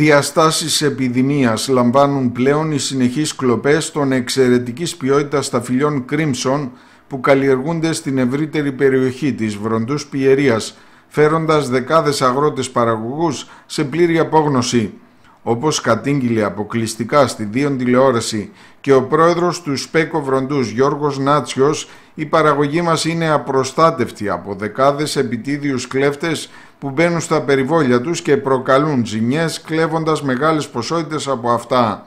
διαστάσεις επιδημίας λαμβάνουν πλέον οι συνεχείς κλοπές των εξαιρετικής ποιότητας σταφυλιών Crimson που καλλιεργούνται στην ευρύτερη περιοχή της Βροντούς Πιερίας, φέροντας δεκάδες αγρότες παραγωγούς σε πλήρη απόγνωση. Όπως κατήγγειλε αποκλειστικά στη Δίον τηλεόραση και ο πρόεδρος του Σπέκο Βροντούς Γιώργος Νάτσιος, η παραγωγή μας είναι απροστάτευτη από δεκάδες επιτίδιους κλέφτες που μπαίνουν στα περιβόλια τους και προκαλούν ζημιές κλέβοντας μεγάλες ποσότητες από αυτά.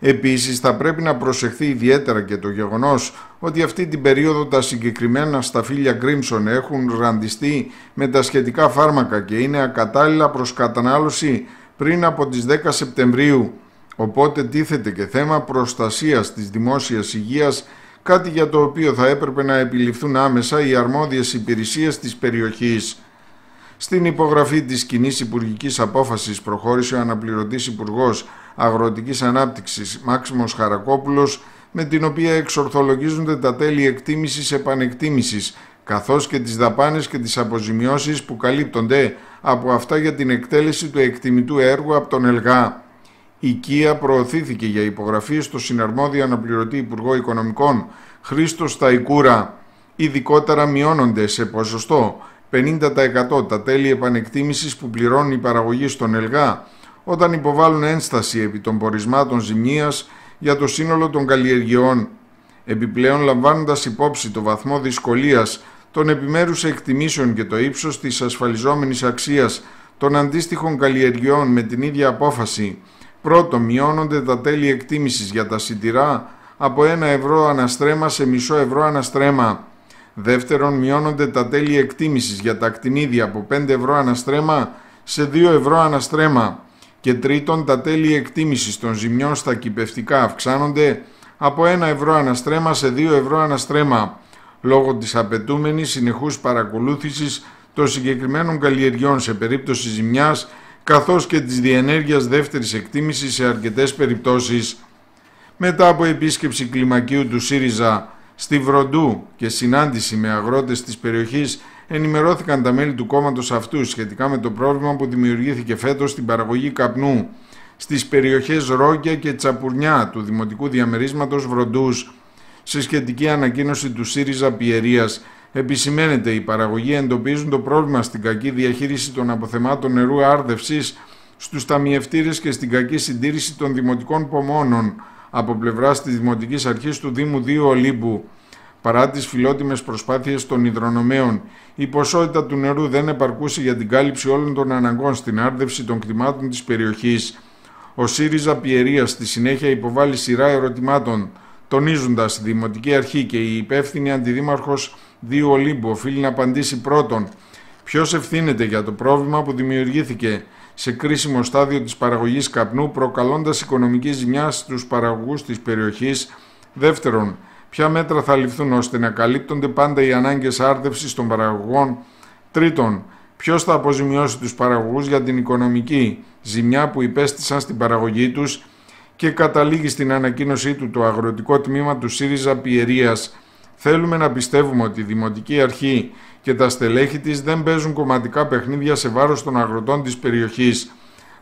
Επίσης θα πρέπει να προσεχθεί ιδιαίτερα και το γεγονός ότι αυτή την περίοδο τα συγκεκριμένα σταφύλια Γκρίμσον έχουν ραντιστεί με τα σχετικά φάρμακα και είναι ακατάλληλα προς κατανάλωση πριν από τις 10 Σεπτεμβρίου. Οπότε τίθεται και θέμα προστασίας της δημόσιας υγείας, κάτι για το οποίο θα έπρεπε να επιληφθούν άμεσα οι αρμόδιες υπηρεσίες της περιοχής. Στην υπογραφή της κοινής υπουργικής Απόφασης, προχώρησε ο αναπληρωτής Υπουργός Αγροτικής ανάπτυξης Μάξιμος Χαρακόπουλος, με την οποία εξορθολογίζονται τα τέλη εκτίμησης επανεκτίμησης, καθώς και τις δαπάνες και τις αποζημιώσεις που καλύπτονται από αυτά για την εκτέλεση του εκτιμητού έργου από τον ΕΛΓΑ. Η ΚΙΑ προωθήθηκε για υπογραφή στο συναρμόδιο αναπληρωτή Υπουργό Οικονομικών Χρήστος Σταϊκούρα. Ειδικότερα μειώνονται σε ποσοστό 50% τα τέλη επανεκτίμησης που πληρώνει η παραγωγή στον ΕΛΓΑ όταν υποβάλλουν ένσταση επί των πορισμάτων ζημίας για το σύνολο των καλλιεργειών. Επιπλέον λαμβάνοντας υπόψη το βαθμό δυσκολίας των επιμέρους εκτιμήσεων και το ύψος της ασφαλιζόμενης αξίας των αντίστοιχων καλλιεργειών με την ίδια απόφαση, πρώτο μειώνονται τα τέλη εκτίμησης για τα σιτηρά από 1 ευρώ αναστρέμα σε μισό ευρώ αναστρέμα Δεύτερον, μειώνονται τα τέλη εκτίμησης για τα ακτινίδια από 5 ευρώ αναστρέμα σε 2 ευρώ αναστρέμα. Και τρίτον, τα τέλη εκτίμησης των ζημιών στα κυπευτικά αυξάνονται από 1 ευρώ αναστρέμα σε 2 ευρώ αναστρέμα, λόγω της απαιτούμενης συνεχούς παρακολούθησης των συγκεκριμένων καλλιεργιών σε περίπτωση ζημιάς, καθώς και της διενέργειας δεύτερης εκτίμησης σε αρκετές περιπτώσεις. Μετά από επίσκεψη κλιμακίου του ΣΥΡΙΖΑ στη Βροντού και συνάντηση με αγρότες της περιοχής ενημερώθηκαν τα μέλη του κόμματος αυτού σχετικά με το πρόβλημα που δημιουργήθηκε φέτος στην παραγωγή καπνού στις περιοχές Ρόγκια και Τσαπουρνιά του Δημοτικού Διαμερίσματος Βροντούς. Σε σχετική ανακοίνωση του ΣΥΡΙΖΑ Πιερίας επισημαίνεται η παραγωγή εντοπίζουν το πρόβλημα στην κακή διαχείριση των αποθεμάτων νερού άρδευσης στους ταμιευτήρες και στην κακή συντήρηση των δημοτικών πομόνων από πλευράς της Δημοτικής Αρχής του Δήμου 2 Ολύμπου. Παρά τις φιλότιμες προσπάθειες των υδρονομέων, η ποσότητα του νερού δεν επαρκούσε για την κάλυψη όλων των αναγκών στην άρδευση των κτημάτων της περιοχής. Ο ΣΥΡΙΖΑ Πιερία στη συνέχεια υποβάλλει σειρά ερωτημάτων, τονίζοντας η Δημοτική Αρχή και η υπεύθυνη Αντιδήμαρχος 2 Ολύμπου οφείλει να απαντήσει πρώτον ποιος ευθύνεται για το πρόβλημα που δημιουργήθηκε σε κρίσιμο στάδιο της παραγωγής καπνού προκαλώντας οικονομική ζημιά στους παραγωγούς της περιοχής. Δεύτερον, ποια μέτρα θα ληφθούν ώστε να καλύπτονται πάντα οι ανάγκες άρδευσης των παραγωγών. Τρίτον, ποιος θα αποζημιώσει τους παραγωγούς για την οικονομική ζημιά που υπέστησαν στην παραγωγή τους και καταλήγει στην ανακοίνωσή του το αγροτικό τμήμα του ΣΥΡΙΖΑ Πιερίας Θέλουμε να πιστεύουμε ότι η Δημοτική Αρχή και τα στελέχη της δεν παίζουν κομματικά παιχνίδια σε βάρος των αγροτών της περιοχής.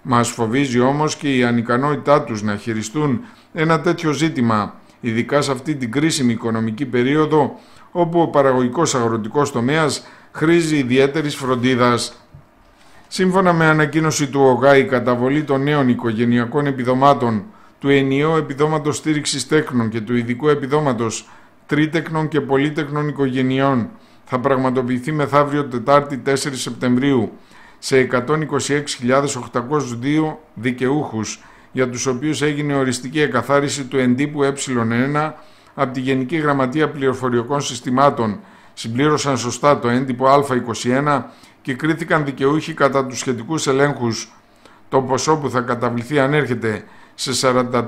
Μας φοβίζει όμως και η ανικανότητά τους να χειριστούν ένα τέτοιο ζήτημα, ειδικά σε αυτή την κρίσιμη οικονομική περίοδο, όπου ο παραγωγικός αγροτικός τομέας χρήζει ιδιαίτερης φροντίδας. Σύμφωνα με ανακοίνωση του ΟΓΑ, η καταβολή των νέων οικογενειακών επιδομάτων, του ενιαίου επιδόματος στήριξης τέκνων και του ειδικού επιδόματος τρίτεκνων και πολύτεκνων οικογενειών θα πραγματοποιηθεί μεθαύριο Τετάρτη 4 Σεπτεμβρίου σε 126.802 δικαιούχους για τους οποίους έγινε οριστική εκαθάριση του εντύπου ε1 από τη Γενική Γραμματεία Πληροφοριοκών Συστημάτων. Συμπλήρωσαν σωστά το έντυπο Α21 και κρίθηκαν δικαιούχοι κατά τους σχετικούς ελέγχους. Το ποσό που θα καταβληθεί ανέρχεται σε 43.833.669,81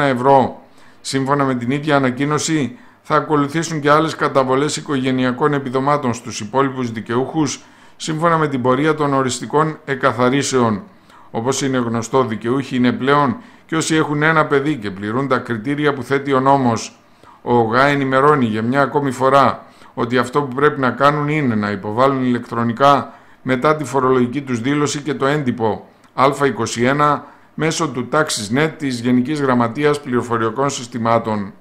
ευρώ. Σύμφωνα με την ίδια ανακοίνωση, θα ακολουθήσουν και άλλες καταβολές οικογενειακών επιδομάτων στους υπόλοιπους δικαιούχους, σύμφωνα με την πορεία των οριστικών εκαθαρίσεων. Όπως είναι γνωστό, δικαιούχοι είναι πλέον και όσοι έχουν ένα παιδί και πληρούν τα κριτήρια που θέτει ο νόμος. Ο ΟΓΑ ενημερώνει για μια ακόμη φορά ότι αυτό που πρέπει να κάνουν είναι να υποβάλουν ηλεκτρονικά μετά τη φορολογική τους δήλωση και το έντυπο Α21 μέσω του TaxisNet της Γενικής Γραμματείας Πληροφοριακών Συστημάτων.